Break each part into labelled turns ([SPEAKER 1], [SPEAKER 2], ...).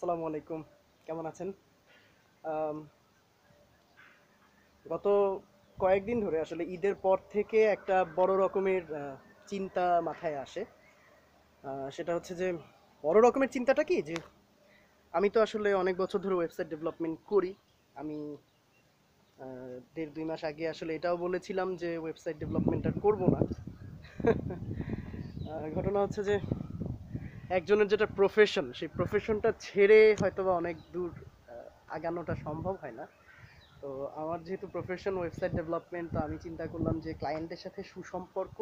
[SPEAKER 1] আসসালামু আলাইকুম কেমন আছেন গত কয়েকদিন ধরে আসলে ঈদের পর থেকে একটা বড় রকমের চিন্তা মাথায় আসে সেটা হচ্ছে যে বড় রকমের চিন্তাটা কি যে আমি তো আসলে অনেক বছর ধরে ওয়েবসাইট ডেভেলপমেন্ট করি আমি দেড় দুই মাস আগে আসলে এটাও বলেছিলাম যে ওয়েবসাইট ডেভেলপমেন্ট আর করবো না ঘটনা হচ্ছে যে একজনের যেটা প্রফেশন সেই প্রফেশনটা ছেড়ে হয়তো বা অনেক দূর আগানোটা সম্ভব হয় না তো আমার যেহেতু প্রফেশন ওয়েবসাইট ডেভেলপমেন্ট তো আমি চিন্তা করলাম যে ক্লায়েন্টের সাথে সুসম্পর্ক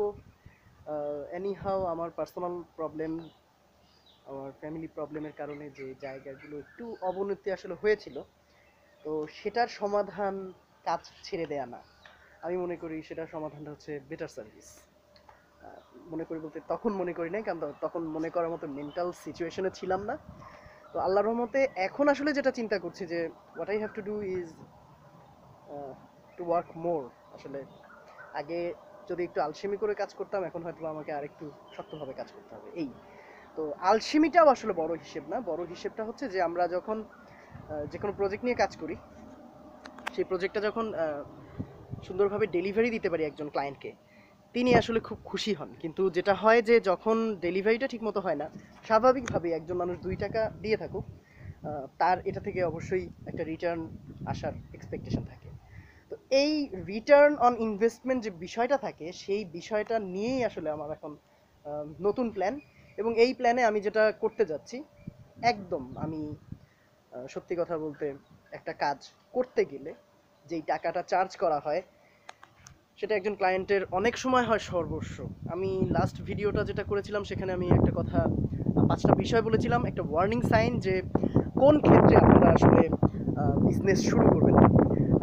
[SPEAKER 1] এনিহাও আমার পার্সোনাল প্রবলেম আমার ফ্যামিলি প্রবলেমের কারণে যে জায়গাগুলো একটু অবনতি আসলে হয়েছিল তো সেটার সমাধান কাজ ছেড়ে দেয়া না আমি মনে করি সেটার সমাধানটা হচ্ছে বেটার সার্ভিস মনে করি বলতে তখন মনে করি নাই কারণ তখন মনে করার মতো মেন্টাল সিচুয়েশনে ছিলাম না তো আল্লাহর রহমতে এখন আসলে যেটা চিন্তা করছি যে what I have to do is to work more আসলে আগে যদি একটু আলসেমি করে কাজ করতাম এখন হয়তো আমাকে আর একটু শক্তভাবে কাজ করতে হবে এই তো আলসেমিটাও আসলে বড় হিসেব না বড় হিসেবটা হচ্ছে যে আমরা যখন যে কোনো প্রজেক্ট নিয়ে কাজ করি সেই প্রজেক্টটা যখন সুন্দরভাবে ডেলিভারি দিতে পারি একজন ক্লায়েন্টকে তিনি আসলে খুব খুশি হন কিন্তু যেটা হয় যে যখন ডেলিভারিটা ঠিকমতো হয় না স্বাভাবিকভাবে একজন মানুষ দুই টাকা দিয়ে থাকুক তার এটা থেকে অবশ্যই একটা রিটার্ন আসার এক্সপেকটেশন থাকে তো এই রিটার্ন অন ইনভেস্টমেন্ট যে বিষয়টা থাকে সেই বিষয়টা নিয়েই আসলে আমার এখন নতুন প্ল্যান এবং এই প্ল্যানে আমি যেটা করতে যাচ্ছি একদম আমি সত্যি কথা বলতে একটা কাজ করতে গেলে যেই টাকাটা চার্জ করা হয় সেটা একজন ক্লায়েন্টের অনেক সময় হয় সর্বস্ব আমি লাস্ট ভিডিওটা যেটা করেছিলাম সেখানে আমি একটা কথা পাঁচটা বিষয় বলেছিলাম একটা ওয়ার্নিং সাইন যে কোন ক্ষেত্রে আপনারা আসলে বিজনেস শুরু করবেন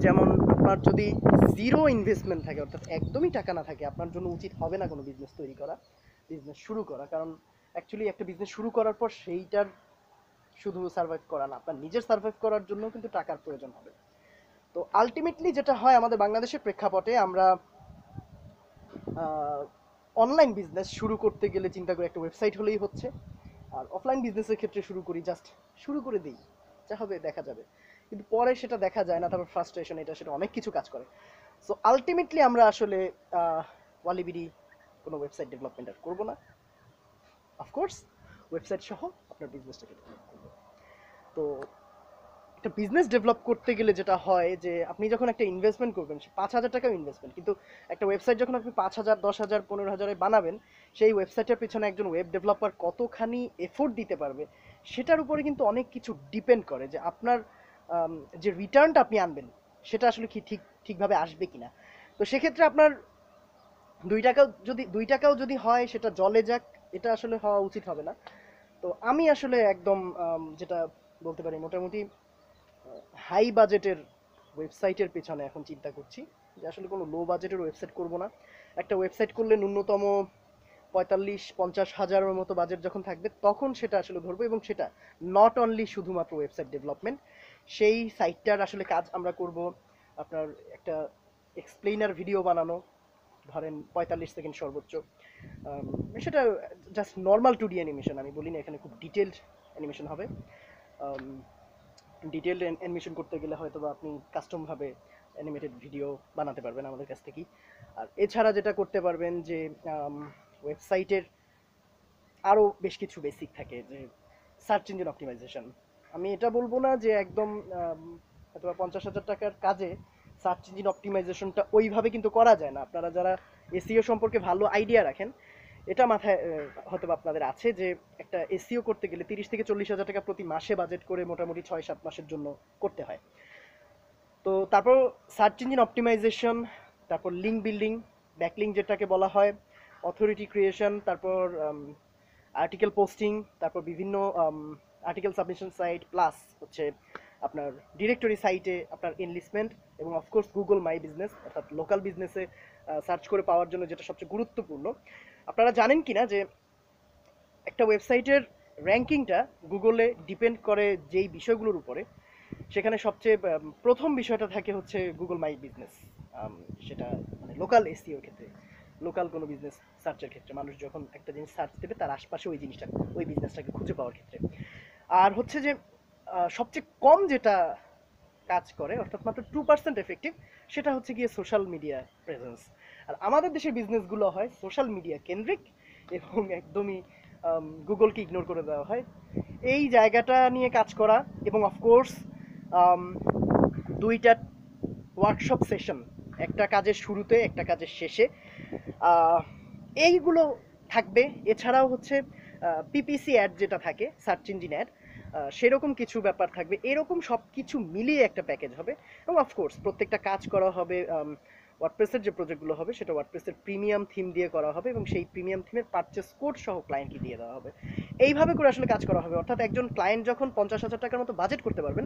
[SPEAKER 1] যেমন আপনার যদি জিরো ইনভেস্টমেন্ট থাকে অর্থাৎ একদমই টাকা না থাকে আপনার জন্য উচিত হবে না কোনো বিজনেস তৈরি করা বিজনেস শুরু করা কারণ অ্যাকচুয়ালি একটা বিজনেস শুরু করার পর সেইটার শুধু সার্ভাইভ করা না আপনার নিজের সার্ভাইভ করার জন্য কিন্তু টাকার প্রয়োজন হবে তো আলটিমেটলি যেটা হয় আমাদের বাংলাদেশের প্রেক্ষাপটে আমরা অনলাইন বিজনেস শুরু করতে গেলে চিন্তা করি একটা ওয়েবসাইট হলেই হচ্ছে আর অফলাইন বিজনেসের ক্ষেত্রে শুরু করি জাস্ট শুরু করে দিই যা হবে দেখা যাবে কিন্তু পরে সেটা দেখা যায় না তারপর ফ্রাস্ট্রেশন এটা সেটা অনেক কিছু কাজ করে সো আলটিমেটলি আমরা আসলে ওয়ালিবিডি কোনো ওয়েবসাইট ডেভেলপমেন্ট আর করবো না অফকোর্স ওয়েবসাইট সহ আপনার বিজনেসটাকে তো একটা বিজনেস ডেভেলপ করতে গেলে যেটা হয় যে আপনি যখন একটা ইনভেস্টমেন্ট করবেন পাঁচ হাজার টাকা ইনভেস্টমেন্ট কিন্তু একটা ওয়েবসাইট যখন আপনি পাঁচ হাজার দশ হাজার পনেরো হাজারে বানাবেন সেই ওয়েবসাইটের পিছনে একজন ওয়েব ডেভেলপার কতখানি এফোর্ট দিতে পারবে সেটার উপরে কিন্তু অনেক কিছু ডিপেন্ড করে যে আপনার যে রিটার্নটা আপনি আনবেন সেটা আসলে কি ঠিক ঠিকভাবে আসবে কিনা তো সেক্ষেত্রে আপনার দুই টাকাও যদি দুই টাকাও যদি হয় সেটা জলে যাক এটা আসলে হওয়া উচিত হবে না তো আমি আসলে একদম যেটা বলতে পারি মোটামুটি হাই বাজেটের ওয়েবসাইটের পেছনে এখন চিন্তা করছি যে আসলে কোনো লো বাজেটের ওয়েবসাইট করব না একটা ওয়েবসাইট করলে ন্যূনতম পঁয়তাল্লিশ পঞ্চাশ হাজারের মতো বাজেট যখন থাকবে তখন সেটা আসলে ধরবো এবং সেটা নট অনলি শুধুমাত্র ওয়েবসাইট ডেভেলপমেন্ট সেই সাইটটার আসলে কাজ আমরা করব আপনার একটা এক্সপ্লেইনার ভিডিও বানানো ধরেন পঁয়তাল্লিশ সেকেন্ড সর্বোচ্চ সেটা just normal two D animation আমি বলি না এখানে খুব ডিটেলড অ্যানিমেশন হবে ডিটেলড অ্যানিমেশন করতে গেলে হয়তো বা আপনি কাস্টমভাবে অ্যানিমেটেড ভিডিও বানাতে পারবেন আমাদের কাছ থেকেই আর এছাড়া যেটা করতে পারবেন যে ওয়েবসাইটের আরও বেশ কিছু বেসিক থাকে যে সার্চ ইঞ্জিন অপটিমাইজেশন আমি এটা বলবো না যে একদম অথবা পঞ্চাশ হাজার টাকার কাজে সার্চ ইঞ্জিন অপটিমাইজেশনটা ওইভাবে কিন্তু করা যায় না আপনারা যারা এসিও সম্পর্কে ভালো আইডিয়া রাখেন এটা মাথায় হয়তো আপনাদের আছে যে একটা এসিও করতে গেলে তিরিশ থেকে চল্লিশ হাজার টাকা প্রতি মাসে বাজেট করে মোটামুটি ছয় সাত মাসের জন্য করতে হয় তো তারপর সার্চ ইঞ্জিন অপটিমাইজেশন তারপর লিঙ্ক বিল্ডিং ব্যাকলিং যেটাকে বলা হয় অথরিটি ক্রিয়েশন তারপর আর্টিকেল পোস্টিং তারপর বিভিন্ন আর্টিকেল সাবমিশন সাইট প্লাস হচ্ছে আপনার ডিরেক্টরি সাইটে আপনার এনলিস্টমেন্ট এবং অফকোর্স গুগল মাই বিজনেস অর্থাৎ লোকাল বিজনেসে সার্চ করে পাওয়ার জন্য যেটা সবচেয়ে গুরুত্বপূর্ণ আপনারা জানেন কি না যে একটা ওয়েবসাইটের র্যাঙ্কিংটা গুগলে ডিপেন্ড করে যেই বিষয়গুলোর উপরে সেখানে সবচেয়ে প্রথম বিষয়টা থাকে হচ্ছে গুগল মাই বিজনেস সেটা মানে লোকাল এসিওর ক্ষেত্রে লোকাল কোনো বিজনেস সার্চের ক্ষেত্রে মানুষ যখন একটা জিনিস সার্চ দেবে তার আশপাশে ওই জিনিসটা ওই বিজনেসটাকে খুঁজে পাওয়ার ক্ষেত্রে আর হচ্ছে যে সবচেয়ে কম যেটা কাজ করে অর্থাৎ মাত্র টু পার্সেন্ট এফেক্টিভ সেটা হচ্ছে গিয়ে সোশ্যাল মিডিয়া প্রেজেন্স আর আমাদের দেশের বিজনেসগুলো হয় সোশ্যাল মিডিয়া কেন্দ্রিক এবং একদমই গুগলকে ইগনোর করে দেওয়া হয় এই জায়গাটা নিয়ে কাজ করা এবং অফকোর্স দুইটা ওয়ার্কশপ সেশন একটা কাজের শুরুতে একটা কাজের শেষে এইগুলো থাকবে এছাড়াও হচ্ছে পিপিসি অ্যাড যেটা থাকে সার্চ ইঞ্জিন অ্যাড সেরকম কিছু ব্যাপার থাকবে এরকম সব কিছু মিলিয়ে একটা প্যাকেজ হবে এবং অফকোর্স প্রত্যেকটা কাজ করা হবে ওয়ার্ডপ্রেসের যে প্রজেক্টগুলো হবে সেটা ওয়ার্ডপ্রেসের প্রিমিয়াম থিম দিয়ে করা হবে এবং সেই প্রিমিয়াম থিমের পারচেস কোড সহ ক্লায়েন্টকে দিয়ে দেওয়া হবে এইভাবে করে আসলে কাজ করা হবে অর্থাৎ একজন ক্লায়েন্ট যখন পঞ্চাশ হাজার টাকার মতো বাজেট করতে পারবেন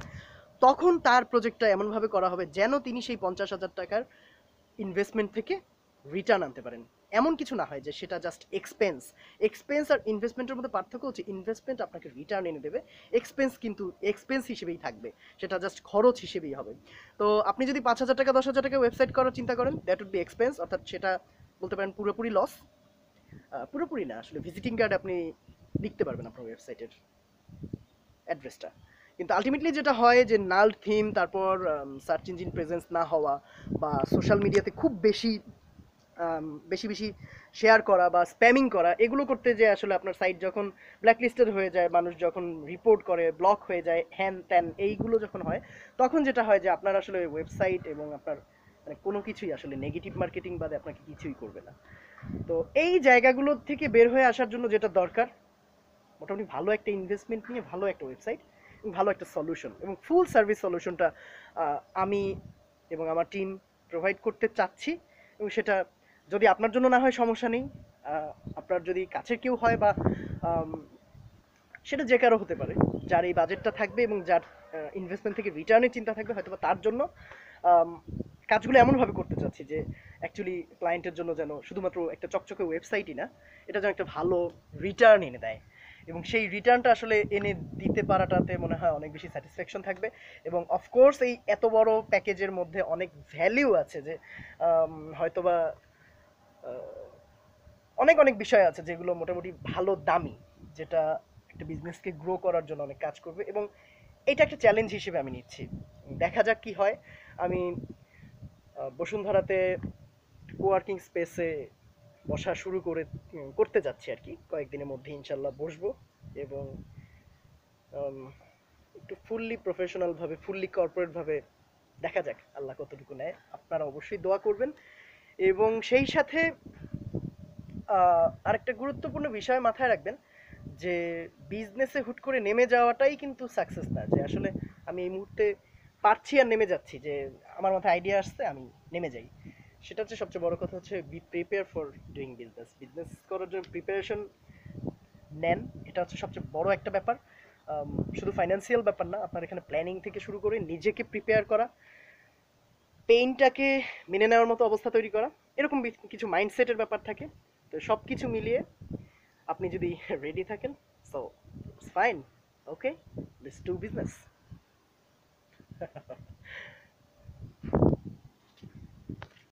[SPEAKER 1] তখন তার প্রজেক্টটা এমনভাবে করা হবে যেন তিনি সেই পঞ্চাশ হাজার টাকার ইনভেস্টমেন্ট থেকে রিটার্ন আনতে পারেন এমন কিছু না হয় যে সেটা জাস্ট এক্সপেন্স এক্সপেন্স আর ইনভেস্টমেন্টের মধ্যে পার্থক্য হচ্ছে ইনভেস্টমেন্ট আপনাকে রিটার্ন এনে দেবে এক্সপেন্স কিন্তু এক্সপেন্স হিসেবেই থাকবে সেটা জাস্ট খরচ হিসেবেই হবে তো আপনি যদি পাঁচ হাজার টাকা দশ হাজার টাকা ওয়েবসাইট করার চিন্তা করেন দ্যাট উড বি এক্সপেন্স অর্থাৎ সেটা বলতে পারেন পুরোপুরি লস পুরোপুরি না আসলে ভিজিটিং কার্ড আপনি লিখতে পারবেন আপনার ওয়েবসাইটের অ্যাড্রেসটা কিন্তু আলটিমেটলি যেটা হয় যে নাল্ড থিম তারপর সার্চ ইঞ্জিন প্রেজেন্স না হওয়া বা সোশ্যাল মিডিয়াতে খুব বেশি বেশি বেশি শেয়ার করা বা স্প্যামিং করা এগুলো করতে যে আসলে আপনার সাইট যখন ব্ল্যাকলিস্টেড হয়ে যায় মানুষ যখন রিপোর্ট করে ব্লক হয়ে যায় হ্যান ত্যান এইগুলো যখন হয় তখন যেটা হয় যে আপনার আসলে ওয়েবসাইট এবং আপনার মানে কোনো কিছুই আসলে নেগেটিভ মার্কেটিং বাদে আপনাকে কিছুই করবে না তো এই জায়গাগুলো থেকে বের হয়ে আসার জন্য যেটা দরকার মোটামুটি ভালো একটা ইনভেস্টমেন্ট নিয়ে ভালো একটা ওয়েবসাইট ভালো একটা সলিউশন এবং ফুল সার্ভিস সলিউশনটা আমি এবং আমার টিম প্রোভাইড করতে চাচ্ছি এবং সেটা যদি আপনার জন্য না হয় সমস্যা নেই আপনার যদি কাছের কেউ হয় বা সেটা যে কারো হতে পারে যার এই বাজেটটা থাকবে এবং যার ইনভেস্টমেন্ট থেকে রিটার্নের চিন্তা থাকবে হয়তো বা তার জন্য কাজগুলো এমনভাবে করতে চাচ্ছি যে অ্যাকচুয়ালি ক্লায়েন্টের জন্য যেন শুধুমাত্র একটা চকচকে ওয়েবসাইটই না এটা যেন একটা ভালো রিটার্ন এনে দেয় এবং সেই রিটার্নটা আসলে এনে দিতে পারাটাতে মনে হয় অনেক বেশি স্যাটিসফ্যাকশন থাকবে এবং অফকোর্স এই এত বড় প্যাকেজের মধ্যে অনেক ভ্যালিউ আছে যে হয়তোবা অনেক অনেক বিষয় আছে যেগুলো মোটামুটি ভালো দামি যেটা একটা বিজনেসকে গ্রো করার জন্য অনেক কাজ করবে এবং এটা একটা চ্যালেঞ্জ হিসেবে আমি নিচ্ছি দেখা যাক কি হয় আমি বসুন্ধরাতে কোয়ার্কিং স্পেসে বসা শুরু করে করতে যাচ্ছি আর কি কয়েকদিনের মধ্যে ইনশাল্লাহ বসব এবং একটু ফুললি প্রফেশনালভাবে ফুললি কর্পোরেটভাবে দেখা যাক আল্লাহ কতটুকু নেয় আপনারা অবশ্যই দোয়া করবেন এবং সেই সাথে আরেকটা গুরুত্বপূর্ণ বিষয় মাথায় রাখবেন যে বিজনেসে হুট করে নেমে যাওয়াটাই কিন্তু সাকসেস না যে আসলে আমি এই মুহূর্তে পারছি আর নেমে যাচ্ছি যে আমার মাথায় আইডিয়া আসছে আমি নেমে যাই সেটা হচ্ছে সবচেয়ে বড় কথা হচ্ছে be prepare for doing business business করার জন্য প্রিপারেশন নেন এটা হচ্ছে সবচেয়ে বড় একটা ব্যাপার শুধু ফাইন্যান্সিয়াল ব্যাপার না আপনার এখানে প্ল্যানিং থেকে শুরু করে নিজেকে প্রিপেয়ার করা পেইনটাকে মেনে নেওয়ার মতো অবস্থা তৈরি করা এরকম কিছু মাইন্ডসেটের ব্যাপার থাকে তো সব কিছু মিলিয়ে আপনি যদি রেডি থাকেন so fine okay this to business